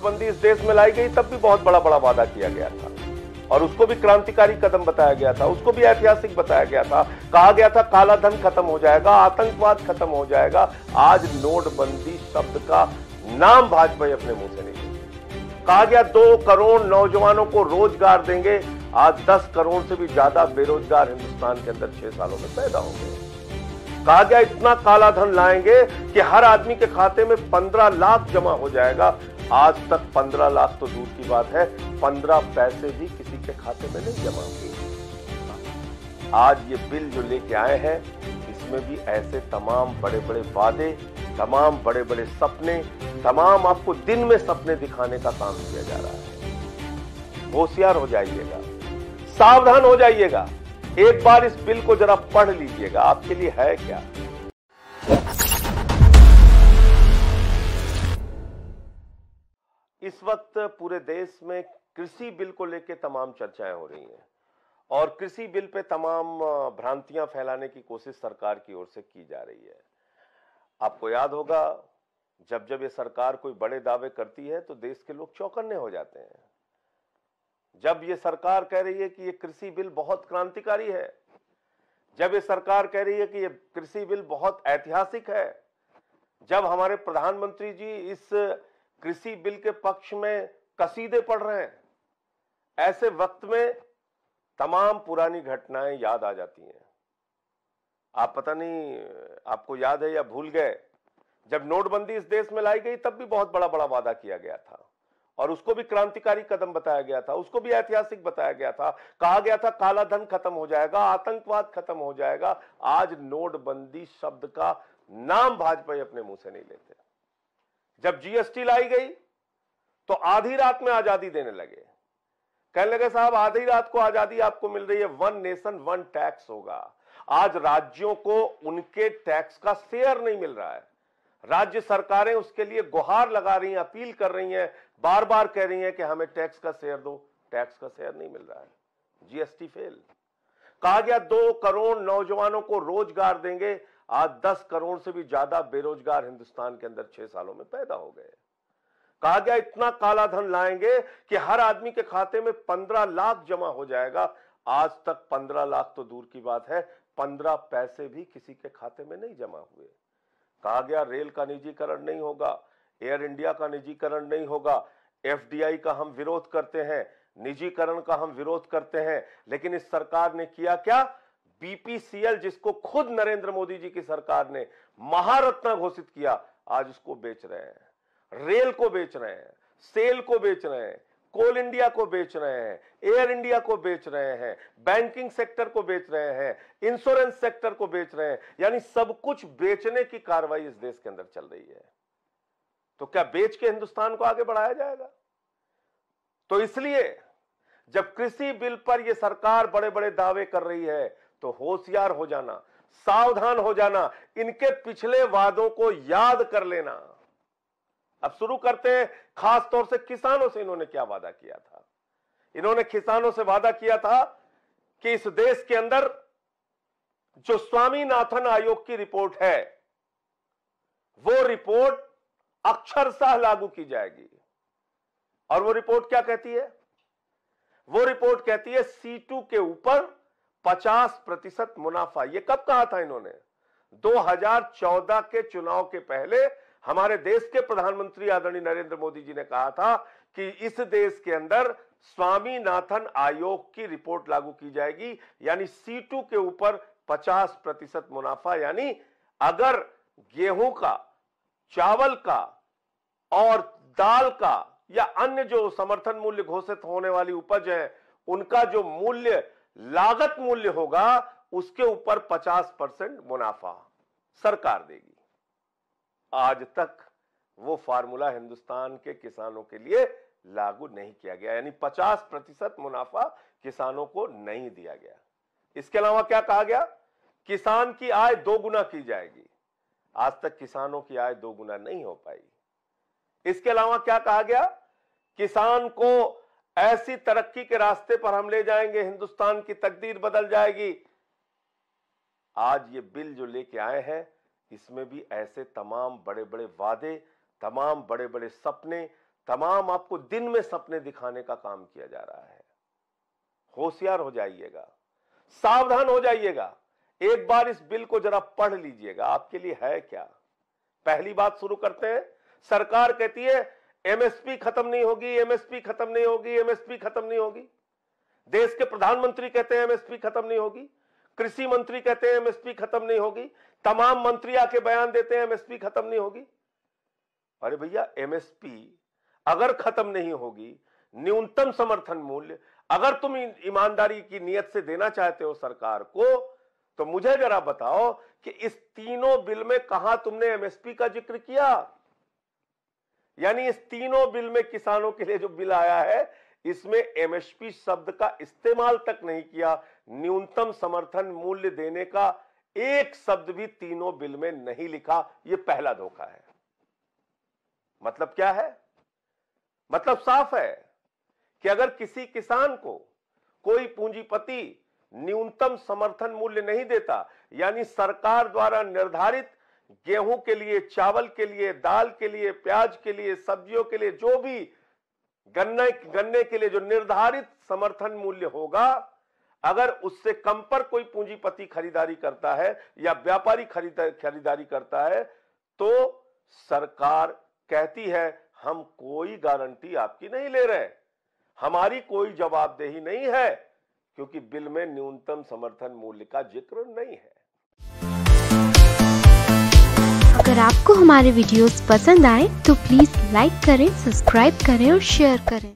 नोटबंदी इस देश में लाई गई तब भी बहुत बड़ा बड़ा वादा किया गया था और उसको भी क्रांतिकारी कदम बताया गया था उसको भी ऐतिहासिक बताया गया था कहा गया था काला धन खत्म हो जाएगा आतंकवाद खत्म हो जाएगा आज नोटबंदी शब्द का नाम भाजपा अपने मुंह से नहीं कहा गया दो करोड़ नौजवानों को रोजगार देंगे आज दस करोड़ से भी ज्यादा बेरोजगार हिंदुस्तान के अंदर छह सालों में पैदा होंगे कहा गया इतना काला धन लाएंगे कि हर आदमी के खाते में पंद्रह लाख जमा हो जाएगा आज तक पंद्रह लाख तो दूर की बात है पंद्रह पैसे भी किसी के खाते में नहीं जमा हुए आज ये बिल जो लेके आए हैं इसमें भी ऐसे तमाम बड़े बड़े वादे तमाम बड़े बड़े सपने तमाम आपको दिन में सपने दिखाने का काम किया जा रहा है होशियार हो जाइएगा सावधान हो जाइएगा एक बार इस बिल को जरा पढ़ लीजिएगा आपके लिए है क्या इस वक्त पूरे देश में कृषि बिल को लेकर तमाम चर्चाएं हो रही हैं और कृषि बिल पे तमाम भ्रांतियां फैलाने की कोशिश सरकार की ओर से की जा रही है आपको याद होगा जब जब ये सरकार कोई बड़े दावे करती है तो देश के लोग चौकन्ने हो जाते हैं जब ये सरकार कह रही है कि ये कृषि बिल बहुत क्रांतिकारी है जब ये सरकार कह रही है कि ये कृषि बिल बहुत ऐतिहासिक है जब हमारे प्रधानमंत्री जी इस कृषि बिल के पक्ष में कसीदे पढ़ रहे हैं ऐसे वक्त में तमाम पुरानी घटनाएं याद आ जाती हैं आप पता नहीं आपको याद है या भूल गए जब नोटबंदी इस देश में लाई गई तब भी बहुत बड़ा बड़ा वादा किया गया था और उसको भी क्रांतिकारी कदम बताया गया था उसको भी ऐतिहासिक बताया गया था कहा गया था काला धन खत्म हो जाएगा आतंकवाद खत्म हो जाएगा आज नोटबंदी शब्द का नाम भाजपा अपने मुंह से नहीं लेते जब जीएसटी लाई गई तो आधी रात में आजादी देने लगे कहने लगे साहब आधी रात को आजादी आपको मिल रही है वन नेशन वन टैक्स होगा आज राज्यों को उनके टैक्स का शेयर नहीं मिल रहा है राज्य सरकारें उसके लिए गुहार लगा रही हैं अपील कर रही हैं बार बार कह रही हैं कि हमें टैक्स का शेयर दो टैक्स का शेयर नहीं मिल रहा है जीएसटी फेल कहा गया दो करोड़ नौजवानों को रोजगार देंगे आज दस करोड़ से भी ज्यादा बेरोजगार हिंदुस्तान के अंदर छह सालों में पैदा हो गए कहा गया इतना काला धन लाएंगे कि हर आदमी के खाते में पंद्रह लाख जमा हो जाएगा आज तक पंद्रह लाख तो दूर की बात है पंद्रह पैसे भी किसी के खाते में नहीं जमा हुए कहा गया रेल का निजीकरण नहीं होगा एयर इंडिया का निजीकरण नहीं होगा एफडीआई का हम विरोध करते हैं निजीकरण का हम विरोध करते हैं लेकिन इस सरकार ने किया क्या बीपीसीएल जिसको खुद नरेंद्र मोदी जी की सरकार ने महारत्न घोषित किया आज उसको बेच रहे हैं रेल को बेच रहे हैं सेल को बेच रहे हैं कोल इंडिया को बेच रहे हैं एयर इंडिया को बेच रहे हैं बैंकिंग सेक्टर को बेच रहे हैं इंश्योरेंस सेक्टर को बेच रहे हैं यानी सब कुछ बेचने की कार्रवाई इस देश के अंदर चल रही है तो क्या बेच के हिंदुस्तान को आगे बढ़ाया जाएगा तो इसलिए जब कृषि बिल पर यह सरकार बड़े बड़े दावे कर रही है तो होशियार हो जाना सावधान हो जाना इनके पिछले वादों को याद कर लेना अब शुरू करते हैं खास तौर से किसानों से इन्होंने क्या वादा किया था इन्होंने किसानों से वादा किया था कि इस देश के अंदर जो स्वामीनाथन आयोग की रिपोर्ट है वो रिपोर्ट अक्षरशाह लागू की जाएगी और वो रिपोर्ट क्या कहती है वो रिपोर्ट कहती है सीटू के ऊपर 50 प्रतिशत मुनाफा ये कब कहा था इन्होंने 2014 के चुनाव के पहले हमारे देश के प्रधानमंत्री आदरणीय नरेंद्र मोदी जी ने कहा था कि इस देश के अंदर स्वामीनाथन आयोग की रिपोर्ट लागू की जाएगी यानी सीटू के ऊपर 50 प्रतिशत मुनाफा यानी अगर गेहूं का चावल का और दाल का या अन्य जो समर्थन मूल्य घोषित होने वाली उपज है उनका जो मूल्य लागत मूल्य होगा उसके ऊपर 50 परसेंट मुनाफा सरकार देगी आज तक वो फार्मूला हिंदुस्तान के किसानों के लिए लागू नहीं किया गया यानी 50 प्रतिशत मुनाफा किसानों को नहीं दिया गया इसके अलावा क्या कहा गया किसान की आय दो गुना की जाएगी आज तक किसानों की आय दो गुना नहीं हो पाई इसके अलावा क्या कहा गया किसान को ऐसी तरक्की के रास्ते पर हम ले जाएंगे हिंदुस्तान की तकदीर बदल जाएगी आज ये बिल जो लेके आए हैं इसमें भी ऐसे तमाम बड़े बड़े वादे तमाम बड़े बड़े सपने तमाम आपको दिन में सपने दिखाने का काम किया जा रहा है होशियार हो जाइएगा सावधान हो जाइएगा एक बार इस बिल को जरा पढ़ लीजिएगा आपके लिए है क्या पहली बात शुरू करते हैं सरकार कहती है एमएसपी खत्म नहीं होगी एमएसपी खत्म नहीं होगी एमएसपी खत्म नहीं होगी देश के प्रधानमंत्री कहते हैं एमएसपी खत्म नहीं होगी कृषि मंत्री कहते हैं एमएसपी खत्म नहीं होगी तमाम मंत्री आके बयान देते हैं एमएसपी खत्म नहीं होगी अरे भैया एमएसपी अगर खत्म नहीं होगी न्यूनतम समर्थन मूल्य अगर तुम ईमानदारी की नियत से देना चाहते हो सरकार को तो मुझे जरा बताओ कि इस तीनों बिल में कहा तुमने एमएसपी का जिक्र किया यानी इस तीनों बिल में किसानों के लिए जो बिल आया है इसमें एमएसपी शब्द का इस्तेमाल तक नहीं किया न्यूनतम समर्थन मूल्य देने का एक शब्द भी तीनों बिल में नहीं लिखा यह पहला धोखा है मतलब क्या है मतलब साफ है कि अगर किसी किसान को कोई पूंजीपति न्यूनतम समर्थन मूल्य नहीं देता यानी सरकार द्वारा निर्धारित गेहूं के लिए चावल के लिए दाल के लिए प्याज के लिए सब्जियों के लिए जो भी गन्ने गन्ने के लिए जो निर्धारित समर्थन मूल्य होगा अगर उससे कम पर कोई पूंजीपति खरीदारी करता है या व्यापारी खरीदारी करता है तो सरकार कहती है हम कोई गारंटी आपकी नहीं ले रहे हमारी कोई जवाबदेही नहीं है क्योंकि बिल में न्यूनतम समर्थन मूल्य का जिक्र नहीं है अगर आपको हमारे वीडियोस पसंद आए तो प्लीज लाइक करें सब्सक्राइब करें और शेयर करें